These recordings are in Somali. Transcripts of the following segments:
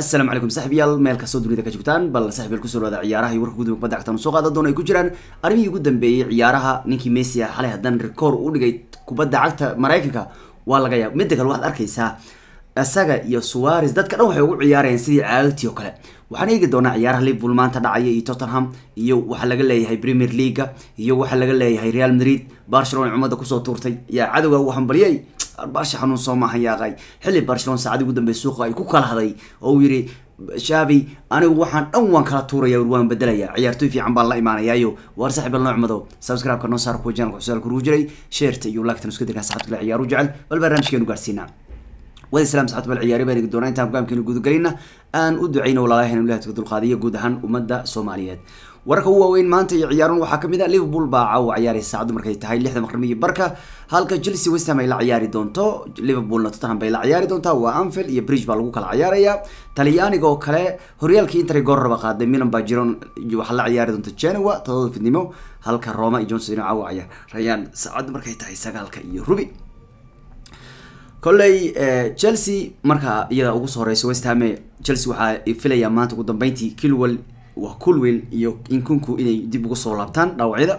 asalaamu calaykum saaxiibyaal meel kastoo dunida ka joogtaan bal saaxiibyaal kusoo dhawaada ciyaaraha iyo warka gudubka kubadda cagta soo qaadan doono ay ku jiraan arrimihii ugu dambeeyey ciyaaraha ninkii messi ah xalay haddan rikoor u dhigay kubadda cagta maraykanka waa laga yaab midda kale waxaad arkaysaa isaga iyo suwares dadka dhan waxay ugu ciyaarayaan sidii caadadtii oo kale waxaan eegi doonaa ciyaaraha liverpool maanta dhacaya iyo tottenham iyo waxaa laga leeyahay premier leaga iyo waxaa laga leeyahay real madrid barcelona cumadda kusoo tuurtay yaa cadowga ugu hambalyay arbaashi xanuun soo maahayaaqay xilli barcelon saacadii ugu dambey suuqa ay ku kalahday oo uu yidhi shaabi anigu waxaan dhan waan kala tuuraya waan bedelaya ciyaartoy fiican baan la imaanayaayo waar saaxib al noocmado subscribe noo saar kuwa janalka xusaal kurugu jiray sheerta iyo laagtan isku dirkaa saxabta la ciyaaru jecel bal barnaamijkeenu gaarsiinaa wadi salaam saxabta bal ciyaari baan idin doonaa intaan hogaamkeenu guudagelinna aan u ducayno walaalaheen ilahay dulqaadiyo guud ahaan ummadda soomaaliyeed wararka u waaweyn maanta iyo ciyaaran waxaa kamid a ah liverpool baa caawa ciyaaraysa saacadu markay tahay lixda maqrimiyo barka halka chelsea westham ay la ciyaari doonto liverpoolna tottenham bay la ciyaari doontaa waa anfield iyo bridge baa lagu kala ciyaarayaa talyaaniga oo kale horyaalkii intare goor raba qaaday milan baa jiron waxaa la ciyaari doonta genoa todobada fidnimo halka roma iyo johnson inuu caawa ciyaarayaan saacadu markay tahay sagaalka iyo rubi kolley eh, chelsea markaa iyada ugu soo horeysa westhame chelsea waxaa filaya maanta ugu dambeyntii kilwell waa culwill iyo inkunku inay dib ugu soo laabtaan dhaawacyada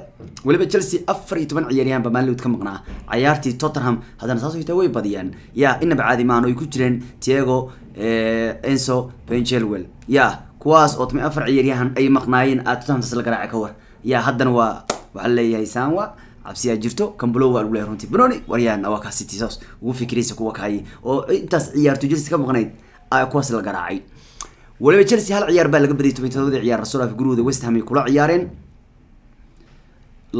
weliba chelsea afar iyo toban ciyaaryahanba maaliwood ka maqnaa cayaartii tottenham haddana taas xitaa way badiyaan yaa inaba caadi maano ay ku jireen tiego enso eh, benjelwell ya kuwaas oo tami afar ciyaaryahan ay maqnaayeen aad tottenham taas la garaaca ka war yaa haddana waa waxaa leeyahay sanwa cabsiyaa jirto kambalow waa lagu leeyahay runtii benoni waryaan waa kaasi tiisaas ugu fikiraysa kuwa kahay oo intaas ciyaarto jirsi ka maqnayd kuwaas la garaacay waliba chelsea hal ciyaar baa laga badiyay toban todobadii ciyaar rasuulaf gurigooda westham ay kula ciyaareen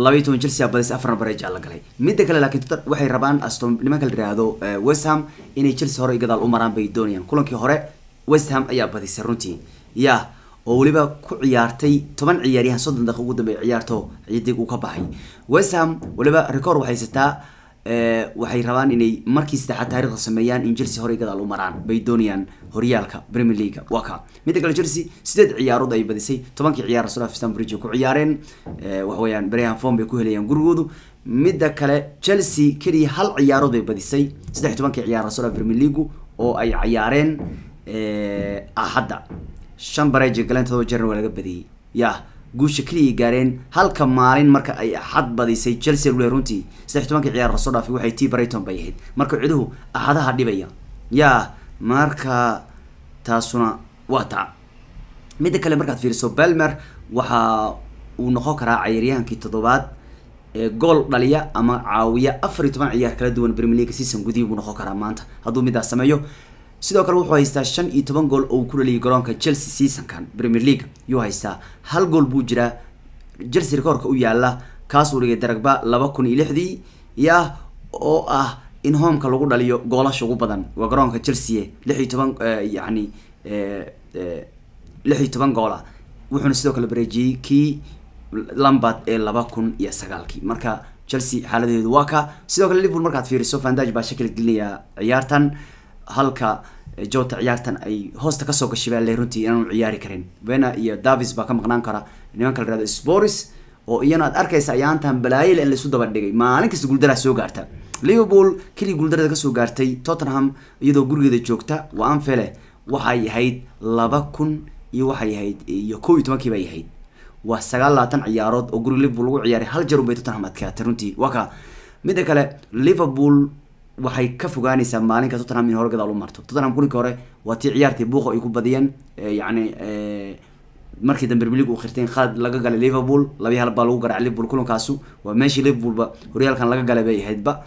labaiy toban chelsea badis afarna bareja la galay midda kale laakiin waxay rabaan aston nimanka la yihahdo eh, westham inay chelsea hore gadaal u maraan bay doonayaan kulankii hore westham ayaa badisay runtii ya oo weliba ku ciyaartay toban ciyaaryahan soddon daqiiq ugu dambeey ciyaarto cidig uu ka baxay westham waliba record waxaysataa Eh, waxay rabaan inay markii saddexaad taarikhda sameeyaan in chelsea hore gadaal u maraan bay doonayaan horyaalka premier league waa ka midda kale chelsea sideed ciyaarood ay badisay tobankii ciyaar stamford bridge ku ciyaareen eh, waxa weeyaan brian form bay ku helayaan gurigoodu midda kale chelsea keliya hal ciyaarood bay badisay saddex tobankii ciyaar rasulha premier leagu oo ay ciyaareen eh, ahadda ah, shan bareeje galeen todoba jeerna waa laga badiyey yah guusha keliya gaareen halka maalin marka ay axad badisay chelsea lule runtii saddex tobankii ciyaar lasoo dhaafay waxay t brighton bay ahayd marka ciduhu axadaha dhibaya yaa marka taasuna waa taa midda kale markaad fiiriso belmer waxa uu noqon karaa ciyaryahankii toddobaad ee gool dhaliya ama caawiya afar iyo toban ciyaar kala duwan premier league season gudihii buu noqon karaa maanta hadduu middaas sameeyo sidoo kale wuxuu haystaa shan iyo toban gool oo uu ku dhaliyay garoonka chelsea seasonkan premier league yuu haystaa hal gool buu jiraa chelsea rekoorka u yaala kaasuu dhigay daragba laba kun iyo lixdii iyo ah oo ah in hoomka lagu dhaliyo goolasha ugu badan waa garoonka chelsea lix iyo toban yacni lix iyo toban goola wuxuuna sidoo kale bareejiyey kii lambard ee laba kun iyo sagaalkii marka chelsea xaaladeedu waa ka sidoo kale liverpool markaad fiiriso vandage baa shakil gelinayaa ciyaartan halka eh, jota ciyaartan ay hoosta kasoo gashay baa runtii inaanu ciyaari karin vena iyo davis baa ka maqnaan kara nimanka la hahdo oo iyana aad arkaysa ayaantan balaayil in laisu dabadhigay maalin kasta guuldaraa soo gaarta liverpool keligii guuldarada kasoo gaartay tottenham iyadoo gurigeeda joogta waa anfele waxay ahayd laba kun iyo waxay ahayd eh, iyo kow iyo tobankii bay ahayd waa sagaal labaatan ciyaarood oo guriga liverpool lagu ciyaaray hal jar unbay tottenham adkaatay runtii waa ka midda kale liverpool waxay ka fogaanaysaa maalinka tottenham in hore gadaal u marto tottenham kulinkii hore waa tii ciyaartii buuqa ay ku badiyeen yacni markii dambe rmilig u khirteen khalad laga galay liverpool labiya hal baa lagu garac liverpool kulankaasu waa meeshii liverpoolba horyaalkan laga galay bay ahaydba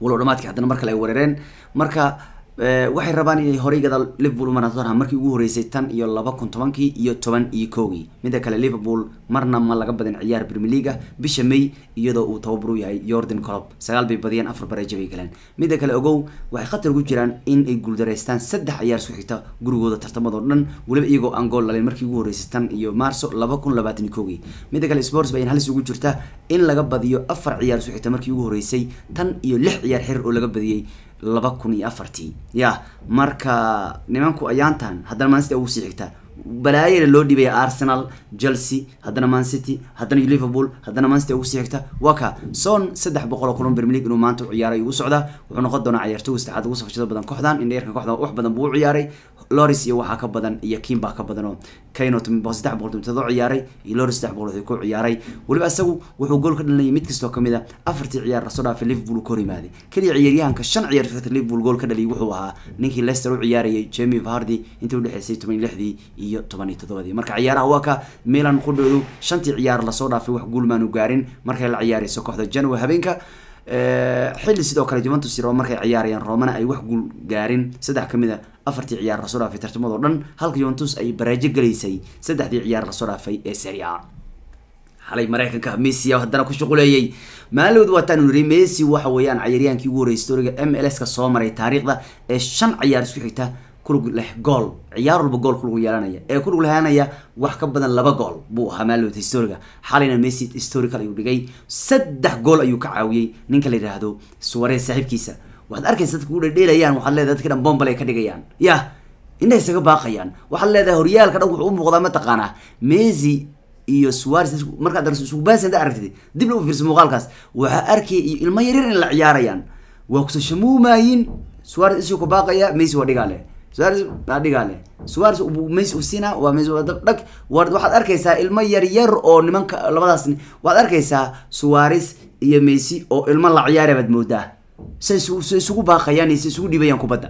walow dhamaadkii haddana mar kale ay wereereen marka Eh, waxay rabaan inay horay gadaal liverpool marna tottenham markii ugu horeysay tan iyo laba kun tobankii iyo toban iyo koogii midda kale liverpool marna ma laga badin ciyaar premier leaga bisha may iyadoo uu tababar u yahay yordan colob sagaal bay badiyeen afar bareejo bay galeen midda kale ogow waxay khatar ugu jiraan in ay guuldareystaan saddex ciyaar isku gurigooda tartamadoo dhan weliba iyagoo aan gool laleyn markii ugu horeysay tan iyo maarso laba kun labaatan iyo koogii midda kale sports baa halis ugu jirta in laga badiyo afar ciyaar isku xigta markii ugu horeysay tan iyo lix ciyaar xir oo laga badiyey laba kun iyo afartii ya marka nimanku ayaantan haddana man mancity ugu sii xigta balaayana loo dhibaya arsenal chelsea haddana man city haddana liverpool haddana man mancity ugu sii xigta waa ka son saddex boqol oo kulan premier inuu maanta u ciyaaray ugu socdaa wuxuu noqon doonaa ciyaartoyga saddexaad ugu safashada badan kooxdan indheerka kooxda wax badan buu u ciyaaray loris iyo waxaa ka badan iyo kimba ka badan oo ciyaaray iyo loris saddex ciyaaray waliba isagu wuxuu gool ka dhalinayay mid kastoo kamid a ah afartii ciyaar lasoo dhaafay liverpool ka hor yimaaday keliya ciyaaryahanka shan ciyaar sirta liverpool gool ka dhaliyay wuxuu ahaa ninkii lester u ciyaarayay jamie vardy intii udhexeysay toban iyo lixdii iyo toban iyo toddobadii marka ciyaaraha waa ka milan qudhoodu shantii ciyaar lasoo dhaafay wax guulmaanu gaarin markay la ciyaarayso kooxda january habeenka Eh, xilli sidoo kale juventus roma markay ciyaarayaan romana ay wax guul gaarin saddex ka mida ah afartii ciyaar lasoo dhaafay tartamadoo dhan halka juventus ay baraajo gelaysay saddexdii ciyaar lasoo dhaafay ee seria xalay maraykanka messi haddana ku shuquleeyey maalowd waataan niri messi waxa weeyaan ciyaaryaankii ugu horreysay storiga m l s ka soo maray taariikhda ee shan ciyaar isku xigta kulug leh gool ciyaar walba gool lagu yeelanaya ee kulug lahaanaya wax ka badan laba gool buu ahaa maalod historiga xalayna messi historical ayuu dhigay saddex gool ayuu ka caawiyey ninka la yidhaahdo suware saaxiibkiisa waxaad arkaysa dadka u dhedheelayaan waxaad leedahay dadka dhan bombal ka dhigayaan ya indhaha isaga baaqayaan waxaad leedahay horyaalka dhan wuxuu u muuqdaa mataqaanaa messi iyo suwares markaad aragto isugu baansan da aragtid dib loo fiirsa muuqaalkaas waxaa arkaya iyo ilmo yaryar in la ciyaarayaan waa kusashamuumayin suwares isuu ka baaqaya messi waa dhigaa leh suares baa dhigaa leh waa mays dab waxaad arkaysaa ilmo yaryar oo nimanka labadaas waxaad arkaysaa suares iyo meysy oo ilmo la ciyaara baad moodaa say isugu baaqayaan say isugu dhiibayaan kubadda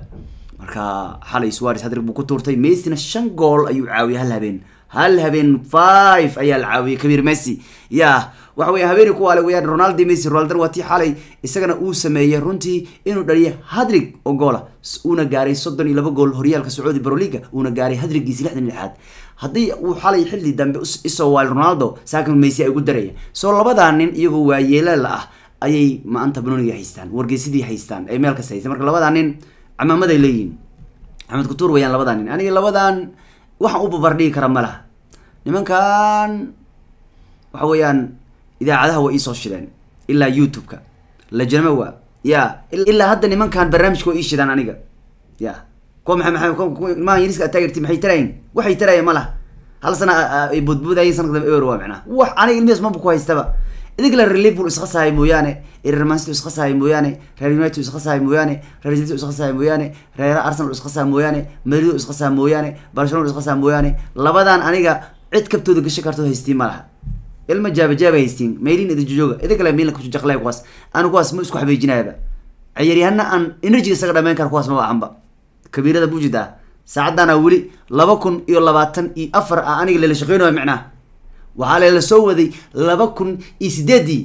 marka xalay suares hadrig buu ku tuurtay meysina shan gool ayuu caawiyay hal habeen hal habeen five ayaa la caawiyay kabiir messi yah waxa weye habeenii kuwaale weyaan ronaldi messi ronaldan waa tii xalay isagana uu sameeyey runtii inuu dhaliya hadrig oo goola ah. uuna gaaray soddon iyo laba gool horyaalka sacuudi broliga uuna gaaray hadrigiisi lixdan iyo lixaad haddii uu xalay xilli dambe isoo waal ronaldo sakan messi ay ugu daraya soo labadaa nin iyagoo waayeelala ah ayay maanta banoniga haystaan wargeysadii haystaan ay meel kas haystaan marka labadaa nin camaamaday leeyihin maxamed kutuur weyaan labadaa nin aniga labadan waxaan u babardhigi kara malaha laha nimankan waxa weeyaan idaacadaha way iisoo shideen ilaa youtube-ka lajanama waa ya ilaa hadda nimankan barnaamijka way ii shidaan aniga ya kuwa maa maa ilmaha ingiriiska ad taageerti maxay tarayin waxay tarayeen ma laha hal sana ay budbudayen sanadka dam ewer waa micnaha wax aniga ilmihiis maba ku haystaba idinka reer liverpool isqasahay mooyaane reermancity isqasahay mooyaane reer united isqasahay mooyaane reer city isqasahay mooyaane reer arsenal isqasaha mooyaane madrid isqasaha mooyaane barcelona isqasaha mooyaane labadan aniga cid kabtooda gasho kartoo haystii ma laha ilma jaabajaaba haysiin maylin idinjojooga idinkale maylin kushujaqlay kuwaas aan kuwaas ma isku xabeejinayaaba ciyaaryahana aan energy isaga dhamayn kara kuwaas ma kabiirada buujida ah saacadaana weli laba kun iyo labaatan iyo afar ah aniga lala shaqeynayo micnaha waxaa lala soo waday laba kun iyo sideedii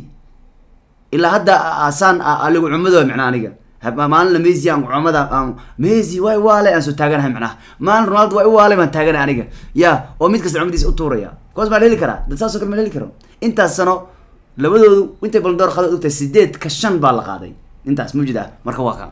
ilaa hadda asaan ah aligu cumadoa micnaa aniga maalina mesy aan cumada mesy way waale aan soo taaganahay manaha maalin ronaldo way waale baan taaganahay aniga ya oo mid kasta cumadiisa utuuraya kuwaas maa la heli karaa dad saaso kale ma heli karo intaas sano labadoodu intay balondoor qaada ogtahay sideed ka shan baa la qaaday intaas mawjid ah marka waa ka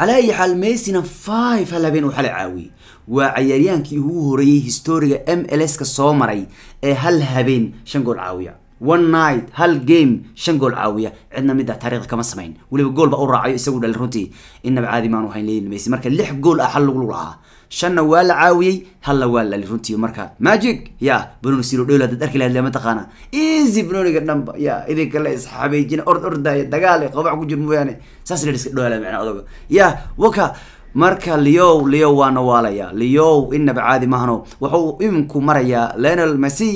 calaa ayi xaal mesina five hal habeen uu xalay caawiyey waa cayaaryaankii ugu horreeyey historiga m l s ka soo maray ee hal habeen shan gool caawiya one night hal game shan gool caawiya cidna midda ah taariikhda kama samayn weliba gool baa u raacayo isagu dhal runtii innaba caadi maan waxayn leeyni maysi marka lix gool ah hal lagu lahaa shanna waa la caawiyey halna waa lali runtii marka magic ya banoni silo dhowla dad arki lahayd lama taqaana easy banoniga dhanba ya idinka la isxabeejina ord ordaya dagaal qabac ku jir mooyaane saas la dhiska dhowla macna odoga ya waka marka leow leow waana waalaya leow innaba caadi maahano wuxuu iminku marayaa lenel messi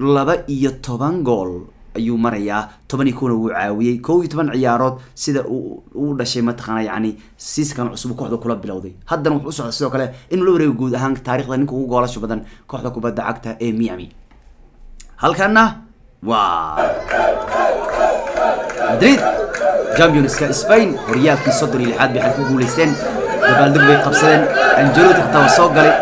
laba iyo toban gool ayuu marayaa toban iyo kowna wuu caawiyey ko iyo toban ciyaarood sida uu dhashay mataqaana yani siiskan cusub kooxda kula bilowday haddana wuxuu usocda sidoo kale inuu la wareego guud ahaan taarikhda ninka ugu goolasho badan kooxda kubadda cagta ee miami halkana waa madrid championska spain horyaalkii soddon iyo lixaad bay xad ku guuleysteen dabaaldig bay qabsadeen angelotti xataa soo galay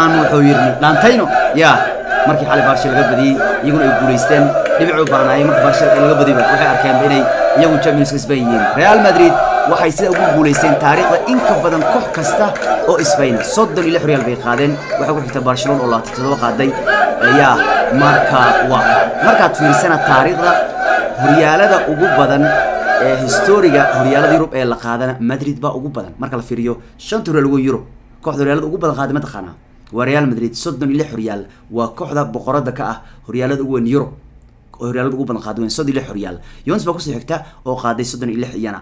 aan wuxuu yirni dhantayno yaa markii xalay baarsha laga badiyey iyaguna ay guulaysteen dhibicuu baanaayay marka baarsha in laga badiyba waxay arkeenba inay iyagu champions isbayn yihiin real madrid waxay sida ugu guulaysteen taariikhda inka badan koox kasta oo isbayn soddon iyo lix real bay qaadeen waxaa ku xigta barcelona oo laatan toddoba qaaday ayaa marka waa markaad fiirsana taariikhda horyaalada ugu badan ee historiga horyaalada yurub ee la qaadana madrid baa ugu badan marka la fiiriyo shanta horyaal ugu yurub kooxda horyaalada ugu badan qaaday ma taqaanaa waa real madrid soddon iyo lix horyaal waa kooxda boqorada ka ah horyaalada ugu weyn yurub oo horyaalada ugu badan qaada weyn soddon iyo lix horyaal yuventus baa kusoo xigta oo qaaday soddon iyo lix iyana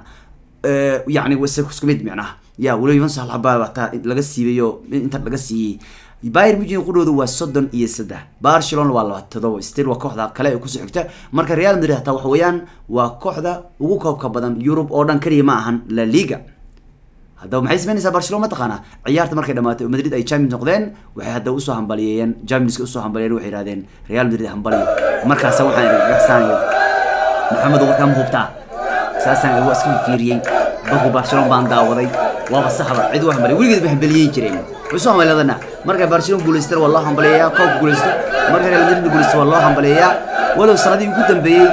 yacni wase isku mid micnaha ya waliba yuventus hal xabaa laga siibay oo laga siiyey bayr mugen qudhooda waa soddon iyo saddex barcelona waa laba todoba still waa kooxda kale ee kusoo xigta marka real madrid hataa waxa weeyaan waa kooxda ugu koobka badan yurub oo dhan kaliya ma ahan la liga haddaba maxay samaynaysaa barcelona ma taqaanaa ciyaarta markay dhamaatay oo madrid ay champions noqdeen waxay hadda usoo hambaliyeeyeen champions usoo hambaliyeen waxay yidhahdeen real madrid hambali markaasa waxaan waxsaanayo maxamed warkaa ma hubtaa saasaan ugu iska fiiriyey baku barcelona baan daawaday waaba saxda cid u hambaliya weligeed bay hambaliyeyn jireen waxay soo hambaliyadana markay barcelona guulaystaan waa loo hambaliyeeyaa koobka guulaysto markay real madrid guulaysto waa loo hambaliyeeyaa walow sanadii ugu dambeeyey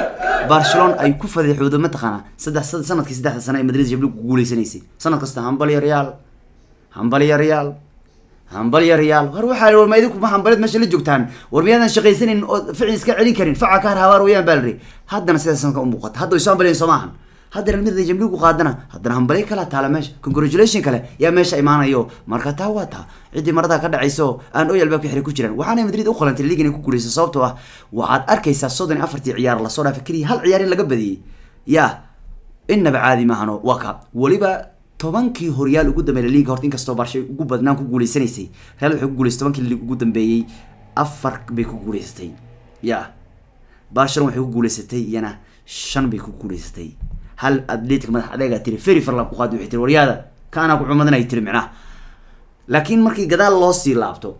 barcelon ay ku fadeexooda mataqaanaa saddex sanadkii saddexda sane ee madrid jabligu ku guuleysanaysay sanad kasta hambalya real hambalya real hambalya real war waxaa war ma idinkuma ma hambaleed meesha la joogtaan war miyaadan shaqaysanin oo ficin iska celin karin faca ka har habaar wayaan baa la rihi haddana sidaa sanadka u muuqata hadda way soo hambalyaen soo maahan hadda reelmadida jamligu qaadana haddana hambalyo kala taala meesha congratulation kale yaa meesha imaanayo marka taa waa taa ciddii marada ka dhacayso aan oyl albaabka xiri ku jiran waxaana madrid u qalantay liiga inay ku guuleyso sababtoo ah waxaad arkaysaa soddon iyo afartii ciyaar lasoo dhaafay keliya hal ciyaar in laga badiyey ya innaba caadi maahano waa ka weliba tobankii horyaal ugu dambeeyay liiga horta inkastoo barshay ugu badnaan ku guuleysanaysay real wuxuu ku guuleystay tobankii liig ugu dambeeyey afar bay ku guuleysatay ya barcelona waxay ku guuleysatay iyana shan bay ku guuleysatay hal adleetik madax adeega tiri feri farlaab ku qaadi waxay tiri waryaada kaanaa ku cumadanay tiri micnaha laakiin markii gadaal loo sii laabto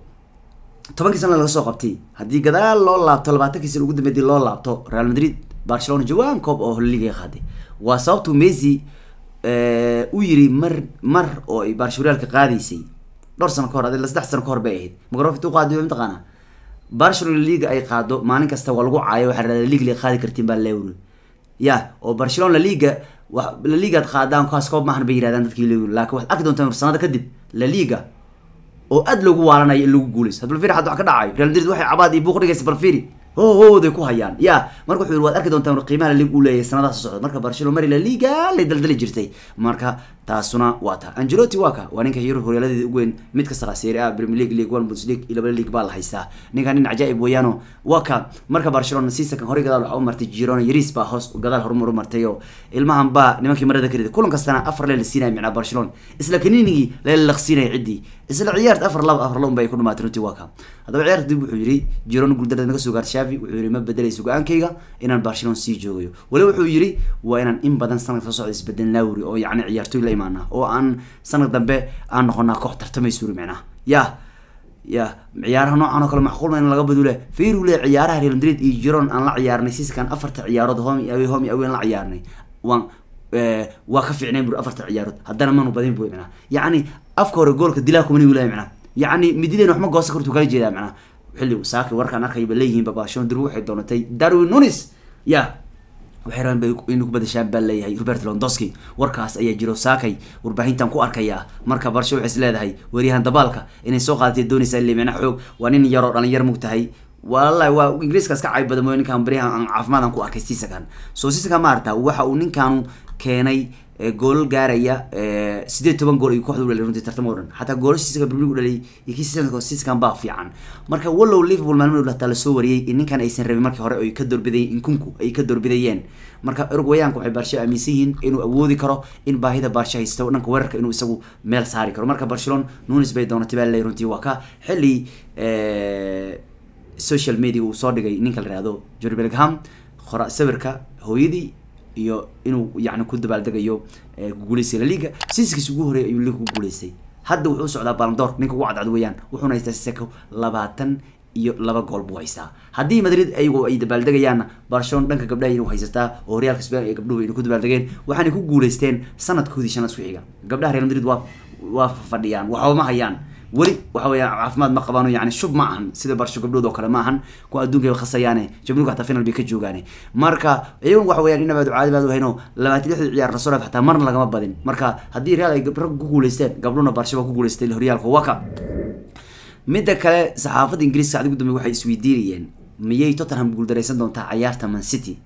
tobankii sana laga soo qabtay haddii gadaal loo laabto labaatankii sana ugu dambeydii loo laabto real madrid barcelona jawaan coob oo hololiga qaaday waa sababtuu messi eh, u yiri mar mar oo ay barshuryaalka qaadaysay dhowr sano kahor adi saddex sano kahor bay ahayd microft u qaadi mataqaana barcelona liga ay qaado maalin kasta waa lagu caayo waxaa la liga qaadi kartiin baa leewri ya oo barcelona laliga laligaad qaadaan kaaskoob maahan bay yirahdaan dadkii liverpool laakin waxaad arki doontaa sanada kadib laliga oo aada loogu waalanayo in lagu guuleyso had balfiri wax ka dhacay real madrid waxay cabaad iyo buuq dhigaysa balfiri hooday oh, oh, oh, ku hayaan ya marka wuxuu waad arki doontaan qiimaha laliig uu leeyahay sanadahaas socda marka barcelona mari liga lay daldali jirtay marka taasuna waa ta angelotti waa ka waa ninka hiro horyaaladeyda ugu weyn mid kasta serie a premier league league one bundesleague iyo laba league baa la haystaa ninka nin cajaa'ib weeyaano waa ka marka barcelona seasonkan horey gadaal waxaa u martay girona yariis baa hoos gadaal horumar u martay oo ilmahan baa nimankii marada karida kulan kastana afar leen siinaya micnaa barcelona isla kaninigii leen laqsiinaya ciddii isla ciyaarta afar laba afar laba bay ku dhamaatay runtii waa ka haddaba ceerkadib wuxuu yidhi jiron guuldarada naga soo gaarta shavi wuxuu yidhi ma bedelayso go-aankayga inaan barcelona sii joogayo wale wuxuu yidhi waa inaan in badan sanadka soo socda isbedel lawri oo yacni ciyaartooy la imaanaa oo aan sanad dambe aan noqonaa koox tartamaysuuri micnaha yah ya ciyaaraha noocan oo kale macquulna in laga badule firu ciyaaraha real madrid iyo jiron aan la ciyaarnay siskan afarta ciyaarood homi awey homi awey aan la ciyaarnay waan waa ka fiicnayn bur afarta ciyaarood haddana manu badin bu micnaha yacni afka hore goolka dilaa kumani wilahay micnaha yani midideen waxma goosa kortuu kala jeedaa manaa xilli saaki warkaan arkayba leeyihiin babashon duru waxay doonatay darwin nunis ya waxay rabaan bay in ku badashaan leeyahay robert londoski warkaas ayaa jiro saakay warbaahintan ku arkayaa marka barsho waxay leedahay waryahan dabaalka inay soo qaadatay doonaysaa liimina xoog waa nin yaroo dhalinyar mugtahay walahi waa ingiriiska iska cay mooy ninkaan baryahan aan ku arkay sisakan soo sisakan ma waxa uu ninkaanu keenay gool gaaraya sideed toban gool ay kooxda udhalay runtii tartam o xataa goolal siska udhalay iyo kii seasonka baa fiican marka wallow liverpool maalmada hataa lasoo wariyey in ninkan aysan rabin markii hore ay ka doorbidayeen inkunku ay ka doorbidayeen marka urugwayaanka waxay baarsha aaminsan yihiin inuu awoodi karo in baahida baarsha haysto dhanka weerarka inuu isagu meel saari karo marka barcelona nunis bay doonatay baa ley runtii waa ka xilli social media uu soo dhigay ninka la ihahdo jorbilgham qora sawirka hooyadii iyo inuu yani ku dabaaldegayo eh, guuleysiga laliga siiskiis ugu horey ayuu liga ku guuleystay hadda wuxuu socdaa balandoor ninka ugu cadcad weeyaan wuxuuna haystaa siseko labaatan iyo laba gool buu haystaa haddii madrid ayagu ay dabaaldegayaanna barcelona dhanka gabdhaha inuu haysataa oo horyaalka spain ee gabdhuhu inay ku dabaaldegeen waxaanay ku guuleysteen sanadkoodii shanaad isku xiga gabdhaha real madrid waa waa fadhiyaan waxba hayaan weli waxa caafimaad ma qabaan yani shub ma ahan sida barsho gabdhood kale ma ahan ku adduunka khasayaane jabnuga hataa final bay ka joogaane marka iyagun waxa weyaan inaba caadi baad u labaatan lixda ciyaar rasul xataa marna lagama badin marka haddii real ay rag ku guuleysteen gabdhuna barshaba ku guuleystay horyaalka waka midda kale saxaafada ingiriiska adigu dambe waxay isweydiinayeen miyay tottenham guuldaraysan doontaa cayaarta man city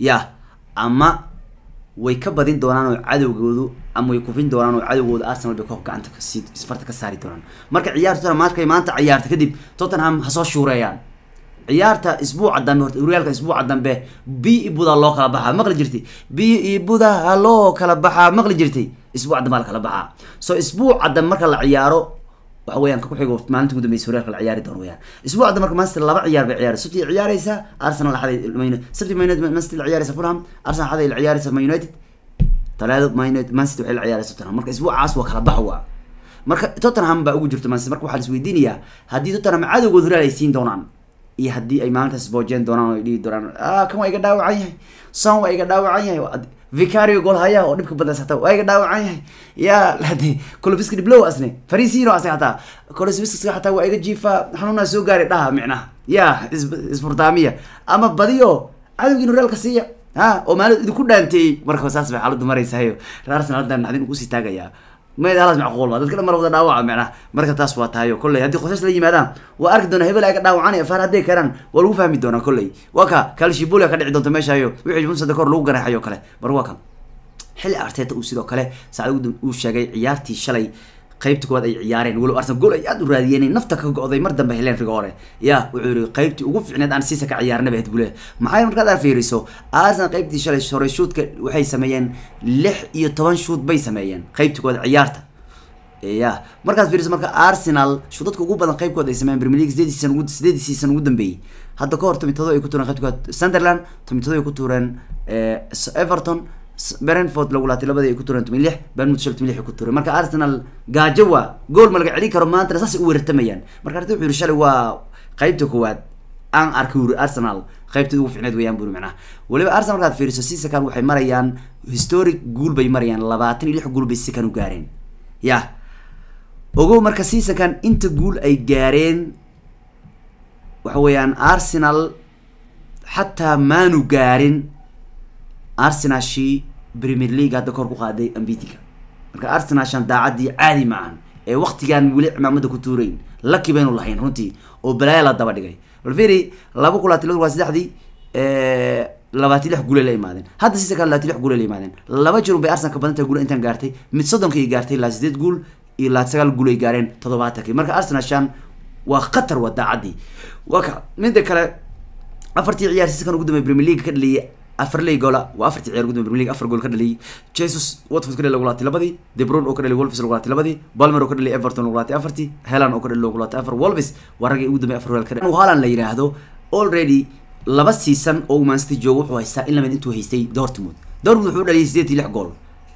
ya ama way ka badin doonaan oo cadowgoodu ama way kufin doonaan oo cadowgooda arsenal bay koob gacanta kasii isfarta ka saari doonaan marka ciyaarta markay maanta ciyaarta kadib tottenham ha soo shuureeyaan ciyaarta isbuuca dambe horta horyaalka isbuuca dambe bi buda loo kala baxaa maqli jirtay bi i buda loo kala baxaa maqli jirtay isbuuca dambe ha la kala baxaa soo isbuuca dambe marka la ciyaaro waxa weyan ka kuxigo maalinta ugu dambeysa horyaalka la ciyaari doono weyaan isbuucda marka manchester laba ciyaar bay ciyaaraysa sabti ciyaaraysa arsenal xaday man sabti man manchester la ciyaaraysa fulham arsenal xaday la ciyaaraysa man united talaado man manchester waxay la ciyaaraysa tottenham marka isbuucaas waa kala bax marka tottenham baa ugu jirta manchester marka waxaa la haddii tottenham cadowgood horaal ay siin doonaan iyo haddii ay maalintaas boojeen doonaan oo ay dhihi doonaan ah kan waa iga dhaawacan yahay son waa iga dhaawacan yahay vicario golhaya oo dhibka badan xataa waaga dhaawacan yahay yaa hade colofiski dhiblow asne farisino ase xataa colofiskiga xataa waa iga jiifaa xanuunaa soo gaaray dhaha micnaha yaa isfurtaamiya ama badiyo cadowgiinu reelka siiya ha oo maalid idinku dhaanteeyey marka saas bay xaaladdu maraysahayo reer arsenal hadda naxdin ugusii taagayaa maydalaas macquulba dadka dhan mar wada dhaawaca micnaa marka taas waa tahayo kolley haddii qosaska la waa arki doonaa hebel aga dhaawacanay afaar hadday karaan waa lagu fahmi doonaa kolley waa ka kalshibula ka dhici doonta meeshaayo wixii munsada kor lagu garaexayo kale mar waa kan xilli arteta uu sidoo kale saacad uu sheegay ciyaartii shalay qaybta kuwaad ay ciyaareen walow arsenal gool ay aad u raadiyeen nafta ka go-day mar dambe heleen rigoore yaa wuxuu yiri qaybtii ugu fiicneed aan siisa ka ciyaarnaba had bule maxay markaad aad fiiriso arsenal qaybtii shalay hore shuudka waxay sameeyeen lix iyo toban shuud bay sameeyeen qaybta koowaad ciyaarta ya markaad fiiriso marka arsenal shuudadka ugu badan qaybkooda ay sameeyeen premier league sideedii season ugu sideedii season ugu dambeeyay hadda ka hor tomitado ay ku tuureen qaybta koowaad sunderland tomitado ay ku tuureen eh, everton brentford lagulaatay labadii ay ku tureen toban lix banmut shal ku tureen marka arsenal gaajo waa gool ma laga celin karo maantana saasay u weerartamayaan marka arti wuxuu yidhi shalay waa qaybta koowaad aan arki uri arsenal qaybteed ugu ficneed weeyaan buri macnaha weliba arsenal markaad fiiriso sisakan waxay marayaan historic guul bay marayaan labaatan iyo lix guul bay sisakan u gaareen ya ogow marka sisakan inta guul ay gaareen waxa weeyaan arsenal xataa maanu gaarin arsenashii premier league hadda kor ku qaaday ambitika marka arsenal shan daacadii caadi ma ee waktigaan weli cimaamada ku tuurayn laki baynu lahayn runtii oo balaayo la daba dhigay alferi laba kun labaatan waa saddexdii labaatan lix gule la imaadeen hadda sisa kale labaatan lix gule la imaadeen laba jirun bay arsenal ka badan tahay gule intaan gaartay mid soddonkii gaartay laa sideed guul iyo labaatan sagaal guul ay gaareen toddobaatankii marka arsenal shan waa khatar waa daacadii waa ka mida kale afartii ciyaar siskan ugu dambeey premier league ka dhaliyay afar ley waa afarti ciyaar gudma premier league afar gool ka dhaliyay jesus watford ka dhali lagu laatay labadii de bruyne oo ka dhali wolves lagu laatay labadii balmer oo ka dhali everton lagu laatay afartii helan oo ka dhali lagu laatay afar wolves waa raggii ugu dambeeyay afar horaal ka dhali haalan la yiraahdo already laba season oo man city wuxuu haystaa in lamid intuu haystay dortmund dortmund wuxuu dhaliyay sideed iyo lix gool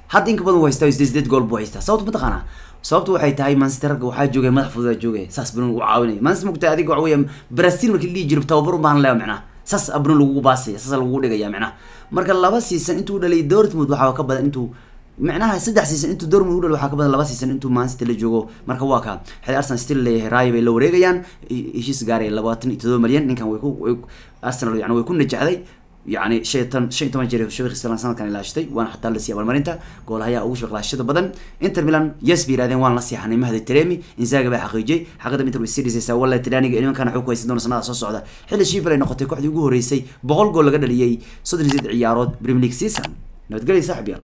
had inka badan uu haystaa sideed sideed gool buu haystaa sababtu mataqaanaa sababtu waxay tahay manchester waxaa joogay madax fududaa joogay saas banu u caawinaya manchester mugtaa adiga waxa weeye brazil markii lii jiro tababar u baahan leeya macnaha saas abno lagugu baasaya saasa lagugu dhigaya micnaha marka laba season intuu dhalay dortmund waxaa ka badan intuu micnaha saddex season intuu dortmund u dhalay waxaa ka badan laba season intuu Man City la joogo marka waa ka xil Arsenal still leeyahay raay bay la wareegayaan heshiis iyo todoba milyan ninkan way ku Arsenal yani way ku najacday yani shan shan iyo toban jeer shubiq islan sanadkan ilaashatay waana xataa lasii abaalmarinta goolahayaa ugu shubiq badan inter milan yes bay yidhahdeen waan la seexanay mahdi taremi inzaaga baa xaqiijiyey xaqiida inter way sii dhisaysaa walla tiraniga nimankana xog ku haysan doona sanada soo socda xilli shiifal ay noqotay kooxdii ugu horreysay boqol gool laga dhaliyey soddon sideed ciyaarood premier league season nabadgelya saaxib yaal